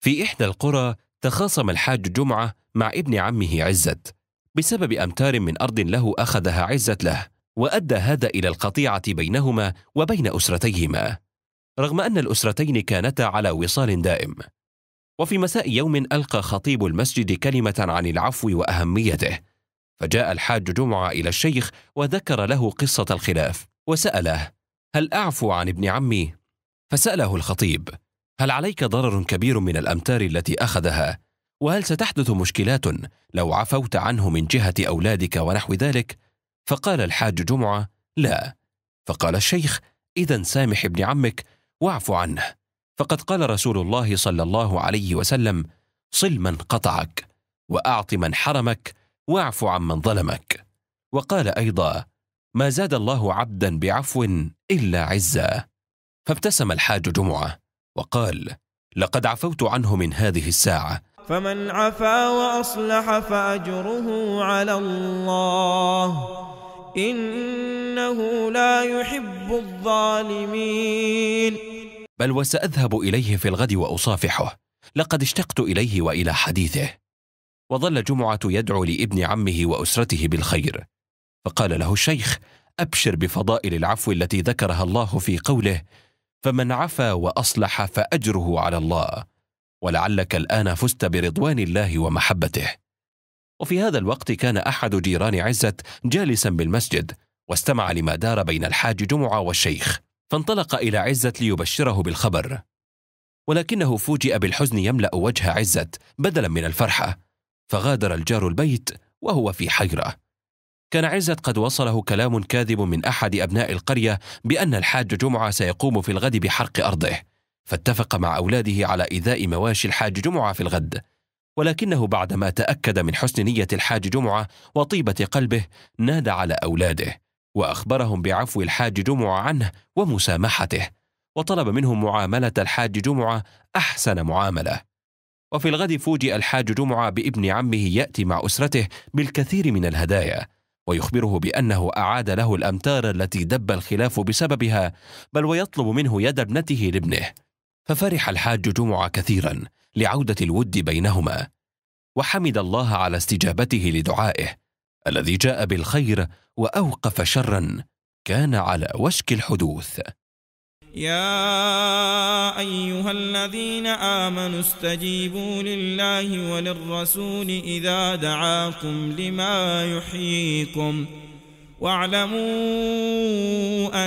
في إحدى القرى تخاصم الحاج جمعة مع ابن عمه عزت بسبب أمتار من أرض له أخذها عزت له وأدى هذا إلى القطيعة بينهما وبين أسرتيهما رغم أن الأسرتين كانتا على وصال دائم وفي مساء يوم ألقى خطيب المسجد كلمة عن العفو وأهميته فجاء الحاج جمعة إلى الشيخ وذكر له قصة الخلاف وسأله هل أعفو عن ابن عمي؟ فسأله الخطيب هل عليك ضرر كبير من الامتار التي اخذها وهل ستحدث مشكلات لو عفوت عنه من جهه اولادك ونحو ذلك فقال الحاج جمعه لا فقال الشيخ اذا سامح ابن عمك واعف عنه فقد قال رسول الله صلى الله عليه وسلم صل من قطعك واعط من حرمك واعف من ظلمك وقال ايضا ما زاد الله عبدا بعفو الا عزا فابتسم الحاج جمعه وقال لقد عفوت عنه من هذه الساعة فمن عفا وأصلح فأجره على الله إنه لا يحب الظالمين بل وسأذهب إليه في الغد وأصافحه لقد اشتقت إليه وإلى حديثه وظل جمعة يدعو لابن عمه وأسرته بالخير فقال له الشيخ أبشر بفضائل العفو التي ذكرها الله في قوله فمن عفا واصلح فاجره على الله ولعلك الان فزت برضوان الله ومحبته وفي هذا الوقت كان احد جيران عزه جالسا بالمسجد واستمع لما دار بين الحاج جمعه والشيخ فانطلق الى عزه ليبشره بالخبر ولكنه فوجئ بالحزن يملا وجه عزه بدلا من الفرحه فغادر الجار البيت وهو في حيره كان عزت قد وصله كلام كاذب من أحد أبناء القرية بأن الحاج جمعة سيقوم في الغد بحرق أرضه فاتفق مع أولاده على إيذاء مواشي الحاج جمعة في الغد ولكنه بعدما تأكد من حسن نية الحاج جمعة وطيبة قلبه نادى على أولاده وأخبرهم بعفو الحاج جمعة عنه ومسامحته وطلب منهم معاملة الحاج جمعة أحسن معاملة وفي الغد فوجئ الحاج جمعة بابن عمه يأتي مع أسرته بالكثير من الهدايا ويخبره بأنه أعاد له الأمتار التي دب الخلاف بسببها بل ويطلب منه يد ابنته لابنه ففرح الحاج جمعة كثيرا لعودة الود بينهما وحمد الله على استجابته لدعائه الذي جاء بالخير وأوقف شرا كان على وشك الحدوث يا أيها الذين آمنوا استجيبوا لله وللرسول إذا دعاكم لما يحييكم واعلموا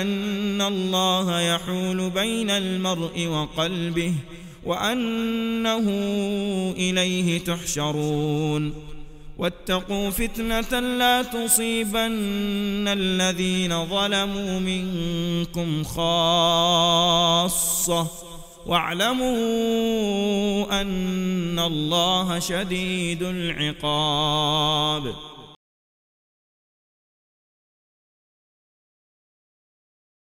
أن الله يحول بين المرء وقلبه وأنه إليه تحشرون واتقوا فتنة لا تصيبن الذين ظلموا منكم خاصة واعلموا أن الله شديد العقاب